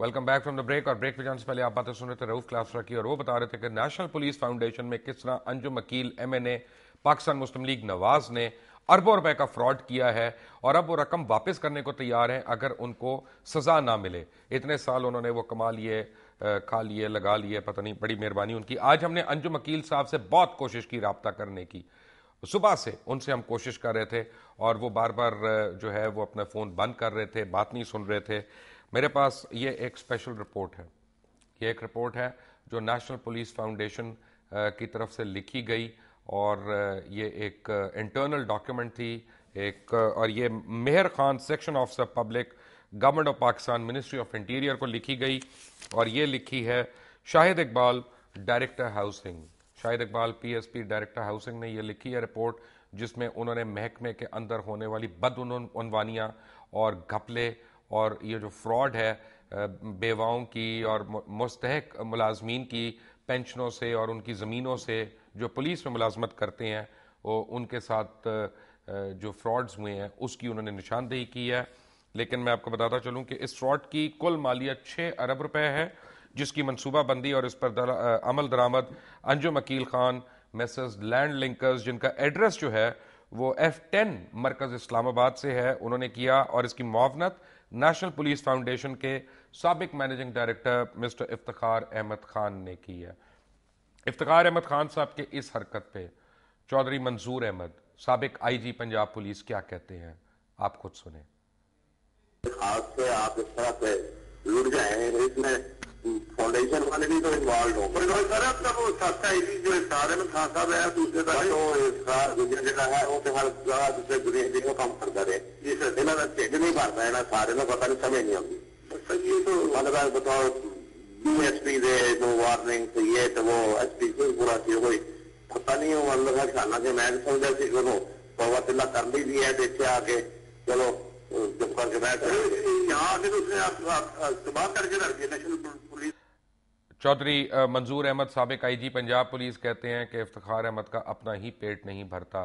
welcome back from the break और break पे जाने से पहले आप बातें सुन रहे थे रऊफ क्लासरा की और वो बता रहे थे कि नेशनल पुलिस फाउंडेशन में किस तरह अंजुम अकील ए पाकिस्तान मुस्लिम लीग नवाज ने अरबों रुपए का फ्रॉड किया है और अब वो रकम वापस करने को तैयार हैं अगर उनको सजा ना मिले इतने साल उन्होंने वो कमा लिए खा लिए लगा लिए पता नहीं बड़ी मेहरबानी उनकी आज हमने अंजुम अकील साहब से बहुत कोशिश की रबता करने की सुबह से उनसे हम कोशिश कर रहे थे और वो बार बार जो है वो अपना फ़ोन बंद कर रहे थे बात नहीं सुन रहे थे मेरे पास ये एक स्पेशल रिपोर्ट है ये एक रिपोर्ट है जो नेशनल पुलिस फाउंडेशन की तरफ से लिखी गई और ये एक इंटरनल डॉक्यूमेंट थी एक और ये Mehar Khan section of the public government of Pakistan ministry of interior को लिखी गई और ये लिखी है Shahid Iqbal director housing Shahid Iqbal PSP director housing ने यह लिखी है रिपोर्ट जिसमें उन्होंने महकमे के अंदर होने वाली बदवानियाँ और घपले और ये जो फ्रॉड है बेवाओं की और मुस्तक मुलाजमीन की पेंशनों से और उनकी ज़मीनों से जो पुलिस में मुलाजमत करते हैं वो उनके साथ जो फ्रॉड्स हुए हैं उसकी उन्होंने निशानदेही की है लेकिन मैं आपको बताता चलूँ कि इस फ्रॉड की कुल मालियत छः अरब रुपये है जिसकी मनसूबाबंदी और इस पर दर, अमल दरामद Anjum Aqeel Khan messrs land linkers जिनका एड्रेस जो है वो एफ टेन मरकज़ इस्लामाबाद से है उन्होंने किया और इसकी मावनत नेशनल पुलिस फाउंडेशन के सबक managing director mister Iftar Ahmed Khan ने की है इफ्तार अहमद खान साहब के इस हरकत पे चौधरी मंजूर अहमद सबक आईजी पंजाब पुलिस क्या कहते हैं आप खुद सुने आप इस तरह से जुड़ जाए इसमें फाउंडेशन वाले भी तो इन्वॉल्व हो सर सस्ता जो सारे खान साहब है दूसरे का जो तो- दूसरा जगह है वो तो दूसरे दुनिया जी काम करता रहे तो- इन्होंने ढिड नहीं भरता है सारे ना पता नहीं समझ नहीं आती सर ये तो मतलब बताओ यू एस पी दे वार्निंग तो ये तो वो एस पी बुरा थी कोई पता नहीं हो मतलब मैं तिल्ला कर ली भी है देखे आके चलो जब करके बैठ यहाँ आके तो उसने करके रख दिया नेशनल चौधरी मंजूर अहमद सबक आईजी पंजाब पुलिस कहते हैं कि इफ्तार अहमद का अपना ही पेट नहीं भरता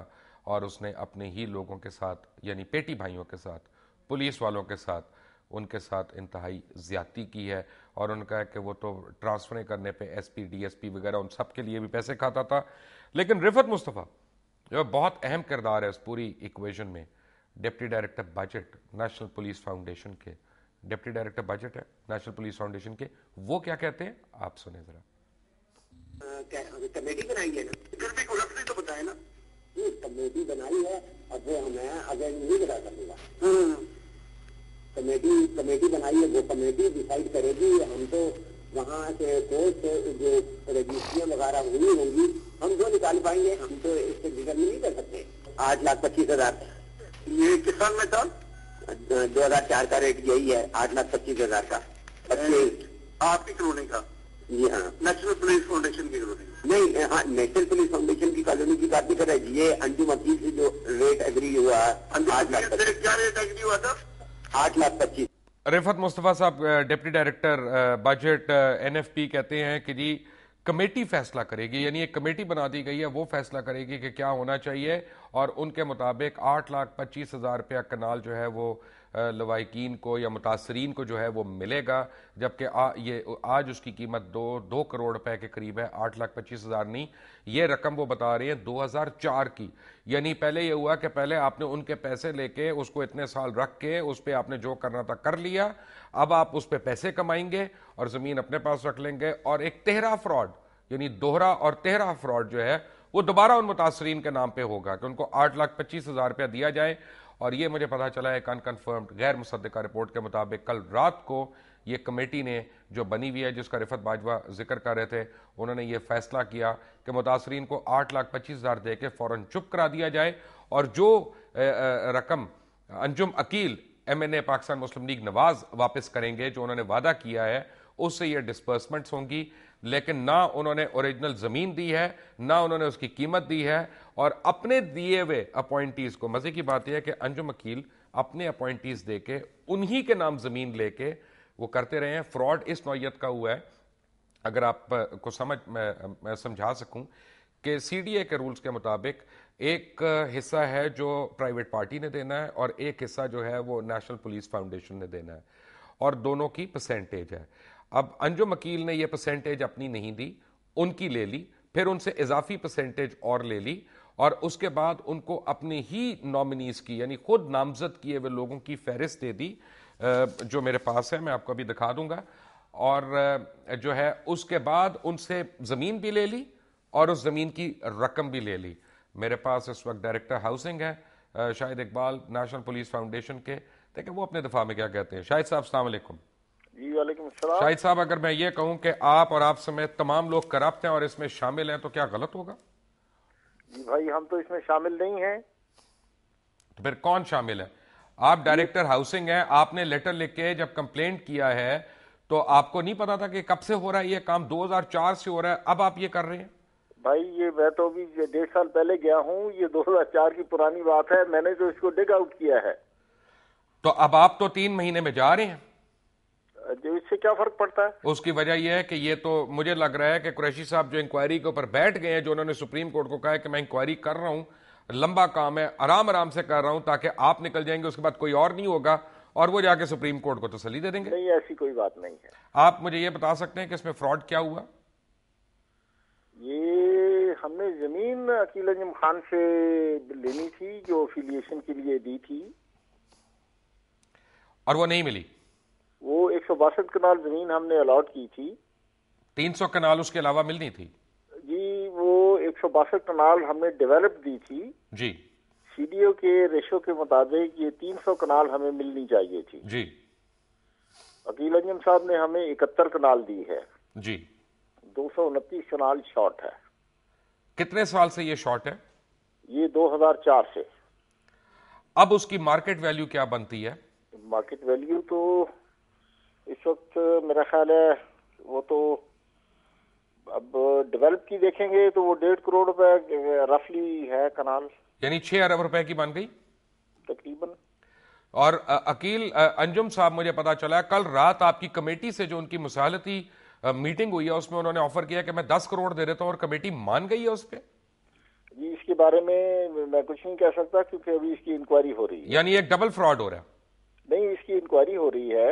और उसने अपने ही लोगों के साथ यानी पेटी भाइयों के साथ पुलिस वालों के साथ उनके साथ इंतहाई ज्यादती की है और उनका है कि वो तो ट्रांसफरें करने पे एसपी डीएसपी वगैरह उन सब के लिए भी पैसे खाता था लेकिन रिफत मुस्तफ़ा जो बहुत अहम किरदार है इस पूरी इक्वेशन में deputy director budget national police foundation के डिप्टी डायरेक्टर बजट है नेशनल पुलिस फाउंडेशन के वो क्या कहते हैं आप सुने जरा कमेटी बनाई है ना फिर भी कुछ तो बताए ना हम्म, कमेटी बनाई है अब वो हमें अगर नहीं बता सकूंगा हम्म, कमेटी कमेटी बनाई है वो कमेटी डिसाइड करेगी हम तो वहाँ से कोर्ट से जो रजिस्ट्रियाँ वगैरह हुई होंगी हम जो निकाल पाएंगे हम तो इससे डिटर्मिन नहीं कर सकते आठ लाख पच्चीस हजार ये किसान में था दो हजार चार का रेट यही है आठ लाख पच्चीस हजार का आपकी कॉलोनी का जी हाँ नेशनल पुलिस फाउंडेशन की कॉलोनी नहीं हाँ नेशनल पुलिस फाउंडेशन की कॉलोनी की बात नहीं कर रहे ये अंजू मसीह से जो रेट एग्री हुआ आठ लाख क्या रेट एग्री हुआ था आठ लाख पच्चीस रिफत मुस्तफ़ा साहब डिप्टी डायरेक्टर बजट एनएफपी कहते हैं कि जी कमेटी फैसला करेगी यानी एक कमेटी बना दी गई है वो फैसला करेगी कि क्या होना चाहिए और उनके मुताबिक आठ लाख पच्चीस हज़ार रुपया कनाल जो है वो लवाकिन को या मुतासरीन को जो है वो मिलेगा जबकि ये आज उसकी कीमत दो दो करोड़ रुपए के करीब है आठ लाख पच्चीस हज़ार नहीं ये रकम वो बता रहे हैं दो हज़ार चार की यानी पहले ये हुआ कि पहले आपने उनके पैसे लेके उसको इतने साल रख के उस पर आपने जो करना था कर लिया अब आप उस पर पैसे कमाएंगे और ज़मीन अपने पास रख लेंगे और एक तेहरा फ्रॉड यानी दोहरा और तेहरा फ्रॉड जो है वो दोबारा उन मुतासरीन के नाम पे होगा कि उनको आठ लाख पच्चीस हज़ार रुपया दिया जाए और ये मुझे पता चला एक अनकन्फर्म्ड गैर मुसदा रिपोर्ट के मुताबिक कल रात को ये कमेटी ने जो बनी हुई है जिसका रिफत बाजवा जिक्र कर रहे थे उन्होंने ये फैसला किया कि मुतासरीन को आठ लाख पच्चीस हज़ार दे के फ़ौरन चुप करा दिया जाए और जो रकम Anjum Aqeel M N A Pakistan Muslim League Nawaz वापस करेंगे जो उन्होंने वादा किया है उससे ये डिस्बर्समेंट्स होंगी लेकिन ना उन्होंने ओरिजिनल ज़मीन दी है ना उन्होंने उसकी कीमत दी है और अपने दिए हुए अपॉइंटीज को मजे की बात यह है कि अंजुम अकील अपने अपॉइंटीज दे के उन्हीं के नाम जमीन लेके वो करते रहे हैं फ्रॉड इस नौीयत का हुआ है अगर आप को समझ मैं, मैं समझा सकूं कि सीडीए के रूल्स के मुताबिक एक हिस्सा है जो प्राइवेट पार्टी ने देना है और एक हिस्सा जो है वो नेशनल पुलिस फाउंडेशन ने देना है और दोनों की परसेंटेज है अब अंजुम अकील ने ये परसेंटेज अपनी नहीं दी उनकी ले ली फिर उनसे इजाफी परसेंटेज और ले ली और उसके बाद उनको अपने ही नॉमिनीज की यानी खुद नामजद किए हुए लोगों की फहरिस्त दे दी जो मेरे पास है मैं आपको अभी दिखा दूंगा और जो है उसके बाद उनसे ज़मीन भी ले ली और उस ज़मीन की रकम भी ले ली मेरे पास इस वक्त डायरेक्टर हाउसिंग है Shahid Iqbal national police foundation के देखिए वो अपने दफा में क्या कहते हैं शाहिद साहब अलैक्म जी वालेकुम शाहिद साहब अगर मैं ये कहूँ कि आप और आप समेत तमाम लोग करप्ट हैं और इसमें शामिल हैं तो क्या गलत होगा जी भाई हम तो इसमें शामिल नहीं हैं तो फिर कौन शामिल है आप डायरेक्टर हाउसिंग हैं आपने लेटर लिख के जब कंप्लेंट किया है तो आपको नहीं पता था कि कब से हो रहा है ये काम 2004 से हो रहा है अब आप ये कर रहे हैं भाई ये मैं तो अभी डेढ़ साल पहले गया हूँ ये 2004 की पुरानी बात है मैंने तो इसको डिग आउट किया है तो अब आप तो तीन महीने में जा रहे हैं इससे क्या फर्क पड़ता है उसकी वजह यह है कि ये तो मुझे लग रहा है कि कुरैशी साहब जो इंक्वायरी के ऊपर बैठ गए हैं जो उन्होंने सुप्रीम कोर्ट को कहा है कि मैं इंक्वायरी कर रहा हूँ लंबा काम है आराम आराम से कर रहा हूँ ताकि आप निकल जाएंगे उसके बाद कोई और नहीं होगा और वो जाके सुप्रीम कोर्ट को तसली दे देंगे नहीं ऐसी कोई बात नहीं है आप मुझे ये बता सकते हैं कि इसमें फ्रॉड क्या हुआ ये हमने जमीन अकील अजम खान से लेनी थी जो अफिलिएशन के लिए दी थी और वो नहीं मिली सौ बासठ कनाल जमीन हमने अलॉट की थी तीन सौ कनाल उसके अलावा मिलनी थी जी वो एक सौ बासठ कनाल हमने डेवलप दी थी जी सीडीओ के रेशो के मुताबिक ये तीन सौ कनाल हमें मिलनी चाहिए थी जी अकील अंजम साहब ने हमें इकहत्तर कनाल दी है जी दो सौ उनतीस कनाल शॉर्ट है कितने साल से ये शॉर्ट है ये 2004 से अब उसकी मार्केट वैल्यू क्या बनती है मार्केट वैल्यू तो इस वक्त मेरा ख्याल है वो तो अब डेवलप की देखेंगे तो वो डेढ़ करोड़ रुपए रफली है कनाल यानी छह अरब रुपए की बन गई तकरीबन और अकील अंजुम साहब मुझे पता चला कल रात आपकी कमेटी से जो उनकी मुसालती मीटिंग हुई है उसमें उन्होंने ऑफर किया कि मैं दस करोड़ दे देता हूँ और कमेटी मान गई है उस पर जी इसके बारे में मैं कुछ नहीं कह सकता क्योंकि अभी इसकी इंक्वायरी हो रही है यानी एक डबल फ्रॉड हो रहा है नहीं इसकी इंक्वायरी हो रही है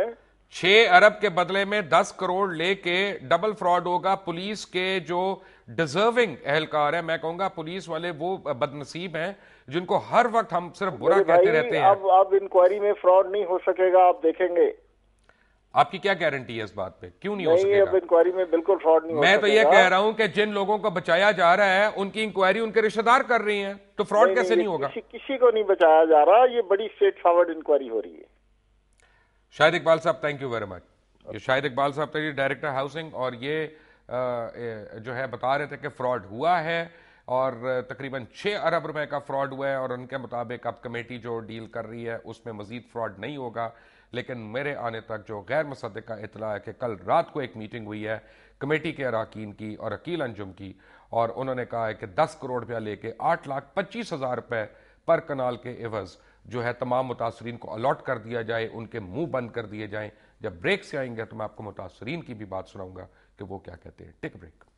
छह अरब के बदले में दस करोड़ लेके डबल फ्रॉड होगा पुलिस के जो डिजर्विंग एहलकार है मैं कहूंगा पुलिस वाले वो बदनसीब हैं जिनको हर वक्त हम सिर्फ बुरा कहते रहते हैं अब अब इंक्वायरी में फ्रॉड नहीं हो सकेगा आप देखेंगे आपकी क्या गारंटी है इस बात पे क्यों नहीं, नहीं हो सकेगा अब इंक्वायरी में बिल्कुल फ्रॉड नहीं मैं तो ये कह रहा हूं कि जिन लोगों को बचाया जा रहा है उनकी इंक्वायरी उनके रिश्तेदार कर रही है तो फ्रॉड कैसे नहीं, होगा किसी, किसी को नहीं बचाया जा रहा ये बड़ी स्ट्रेट फॉरवर्ड इंक्वायरी हो रही है शाहिद इकबाल साहब थैंक यू वेरी मच ये शाहिद इकबाल साहब थे ये डायरेक्टर हाउसिंग और ये जो है बता रहे थे कि फ्रॉड हुआ है और तकरीबन छः अरब रुपए का फ्रॉड हुआ है और उनके मुताबिक अब कमेटी जो डील कर रही है उसमें मजीद फ्रॉड नहीं होगा लेकिन मेरे आने तक जो गैर मुसद का इतला है कि कल रात को एक मीटिंग हुई है कमेटी के अरकान की और अकील अंजुम की और उन्होंने कहा है कि दस करोड़ रुपया लेके आठ लाख पच्चीस हज़ार रुपये पर कनाल के एवज जो है तमाम मुतासरीन को अलॉट कर दिया जाए उनके मुंह बंद कर दिए जाएं जब ब्रेक से आएंगे तो मैं आपको मुतासरीन की भी बात सुनाऊंगा कि वो क्या कहते हैं टिक ब्रेक